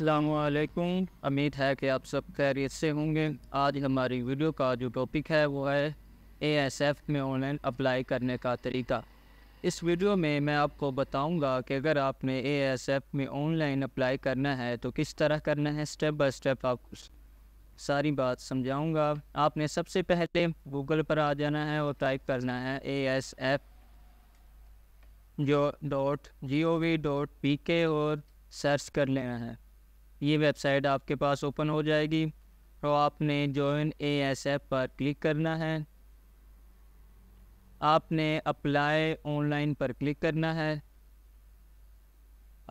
अल्लाम उम्मीद है कि आप सब खैरियत से होंगे आज हमारी वीडियो का जो टॉपिक है वो है एएसएफ में ऑनलाइन अप्लाई करने का तरीका इस वीडियो में मैं आपको बताऊंगा कि अगर आपने एएसएफ में ऑनलाइन अप्लाई करना है तो किस तरह करना है स्टेप बाय स्टेप आप सारी बात समझाऊंगा आपने सबसे पहले गूगल पर आ जाना है और टाइप करना है ए एस एफ जो dot G O V dot P K और सर्च कर लेना है ये वेबसाइट आपके पास ओपन हो जाएगी और आपने जॉइन ए एस एफ पर क्लिक करना है आपने अप्लाई ऑनलाइन पर क्लिक करना है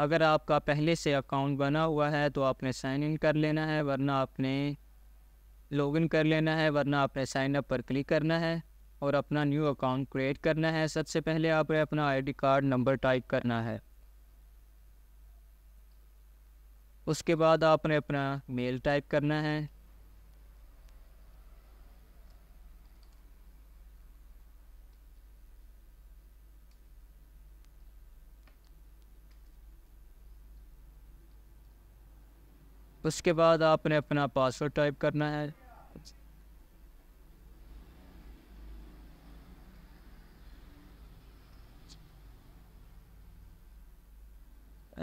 अगर आपका पहले से अकाउंट बना हुआ है तो आपने साइन इन कर लेना है वरना आपने लॉगिन कर लेना है वरना आपने साइन अप पर क्लिक करना है और अपना न्यू अकाउंट क्रिएट करना है सबसे पहले आपने अपना आईडी कार्ड नंबर टाइप करना है उसके बाद आपने अपना मेल टाइप करना है उसके बाद आपने अपना पासवर्ड टाइप करना है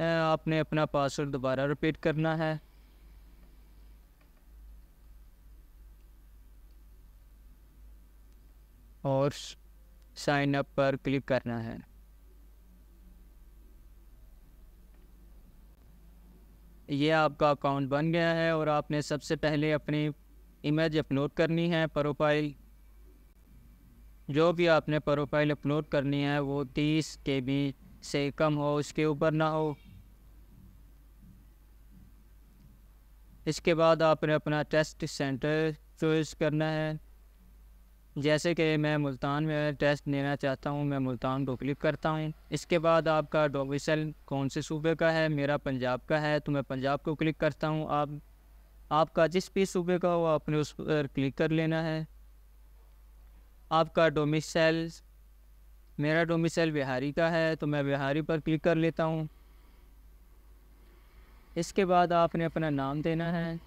आपने अपना पासवर्ड दोबारा रिपीट करना है और साइन अप पर क्लिक करना है ये आपका अकाउंट बन गया है और आपने सबसे पहले अपनी इमेज अपलोड करनी है प्रोफाइल जो भी आपने प्रोफाइल अपलोड करनी है वो तीस के बी से कम हो उसके ऊपर ना हो इसके बाद आपने अपना टेस्ट सेंटर चूज़ करना है जैसे कि मैं मुल्तान में टेस्ट लेना चाहता हूँ मैं मुल्तान को क्लिक करता हूँ इसके बाद आपका डोमिसल कौन से सूबे का है मेरा पंजाब का है तो मैं पंजाब को क्लिक करता हूँ आप आपका जिस भी सूबे का हो आपने उस पर क्लिक कर लेना है आपका डोमिसल मेरा डोमिसल बिहारी का है तो मैं बिहारी पर क्लिक कर लेता हूँ इसके बाद आपने अपना नाम देना है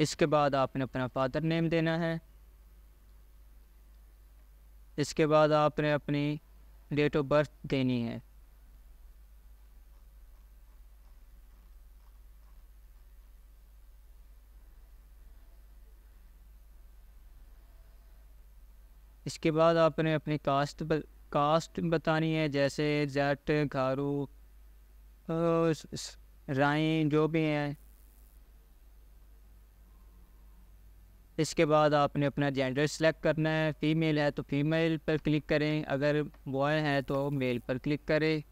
इसके बाद आपने अपना फादर नेम देना है इसके बाद आपने अपनी डेट ऑफ बर्थ देनी है इसके बाद आपने अपनी कास्ट ब, कास्ट बतानी है जैसे जैट घारू राइन जो भी हैं इसके बाद आपने अपना जेंडर सेलेक्ट करना है फीमेल है तो फीमेल पर क्लिक करें अगर बॉय है तो मेल पर क्लिक करें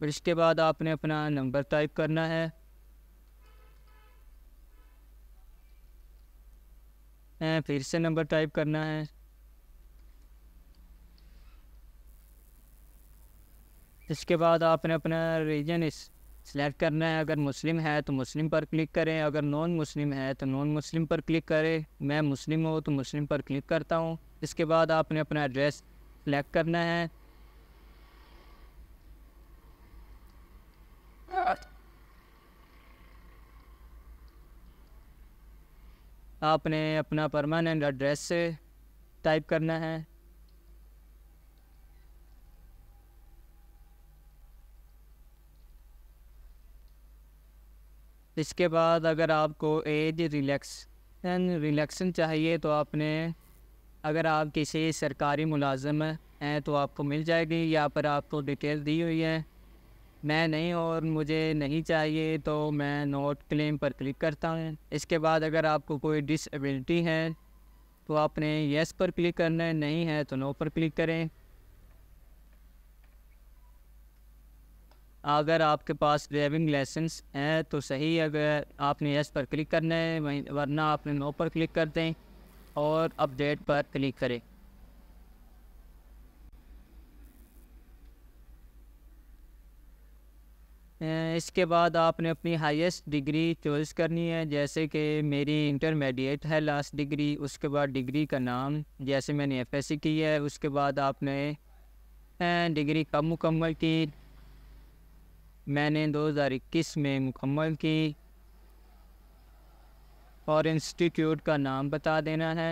फिर इसके बाद आपने अपना नंबर टाइप करना है फिर से नंबर टाइप करना है इसके बाद आपने अपना रीजन इस सेलेक्ट करना है अगर मुस्लिम है तो मुस्लिम पर क्लिक करें अगर नॉन मुस्लिम है तो नॉन मुस्लिम पर क्लिक करें मैं मुस्लिम हूँ तो मुस्लिम पर क्लिक करता हूँ इसके बाद आपने अपना एड्रेस सिलेक्ट करना है आपने अपना परमानेंट एड्रेस टाइप करना है इसके बाद अगर आपको एज रिलैक्स रिलैक्सन चाहिए तो आपने अगर आप किसी सरकारी मुलाजम हैं तो आपको मिल जाएगी यहाँ पर आपको डिटेल दी हुई है मैं नहीं और मुझे नहीं चाहिए तो मैं नोट क्लेम पर क्लिक करता हूँ इसके बाद अगर आपको कोई डिसबिलिटी है तो आपने येस पर क्लिक करना है नहीं है तो नो पर क्लिक करें अगर आपके पास ड्राइविंग लाइसेंस है तो सही अगर आपने यस पर क्लिक करना है वहीं वरना आपने नो पर क्लिक कर दें और अपडेट पर क्लिक करें इसके बाद आपने अपनी हाईएस्ट डिग्री चॉइस करनी है जैसे कि मेरी इंटरमीडिएट है लास्ट डिग्री उसके बाद डिग्री का नाम जैसे मैंने एफएससी की है उसके बाद आपने डिग्री कब मुकम्मल की मैंने 2021 में मुकम्मल की और इंस्टीट्यूट का नाम बता देना है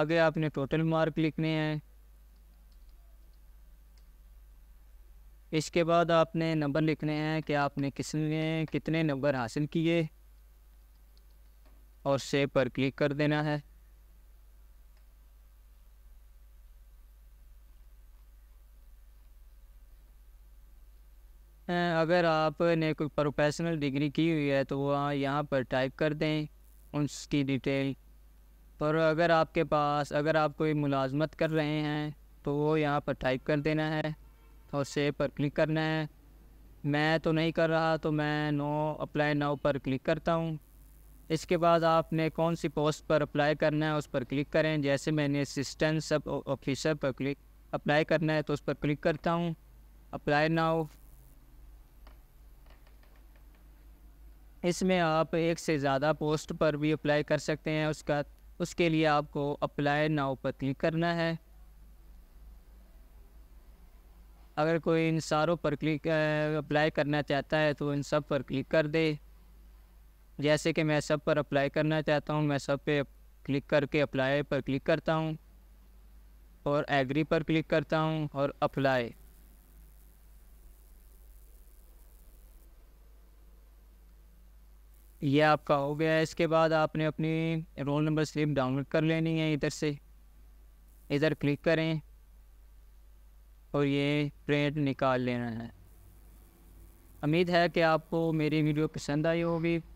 आगे आपने टोटल मार्क लिखने हैं इसके बाद आपने नंबर लिखने हैं कि आपने किसने कितने नंबर हासिल किए और सेव पर क्लिक कर देना है अगर आपने कोई प्रोफेशनल डिग्री की हुई है तो वह यहाँ पर टाइप कर दें उसकी डिटेल पर अगर आपके पास अगर आप कोई मुलाजमत कर रहे हैं तो वो यहाँ पर टाइप कर देना है और सेव पर क्लिक करना है मैं तो नहीं कर रहा तो मैं नो अप्लाई नाउ पर क्लिक करता हूँ इसके बाद आपने कौन सी पोस्ट पर अप्लाई करना है उस पर क्लिक करें जैसे मैंने असिस्टेंट सब ऑफिसर पर क्लिक अप्लाई करना है तो उस पर क्लिक करता हूँ अप्लाई नाउ इसमें आप एक से ज़्यादा पोस्ट पर भी अप्लाई कर सकते हैं उसका उसके लिए आपको अप्लाई नाव पर क्लिक करना है अगर कोई इन सारों पर क्लिक अप्लाई करना चाहता है तो इन सब पर क्लिक कर दे जैसे कि मैं सब पर अप्लाई करना चाहता हूँ मैं सब पे क्लिक करके अप्लाई पर क्लिक करता हूँ और एग्री पर क्लिक करता हूँ और अप्लाई ये आपका हो गया इसके बाद आपने अपनी रोल नंबर स्लिप डाउनलोड कर लेनी है इधर से इधर क्लिक करें और ये प्रिंट निकाल लेना है उम्मीद है कि आपको मेरी वीडियो पसंद आई होगी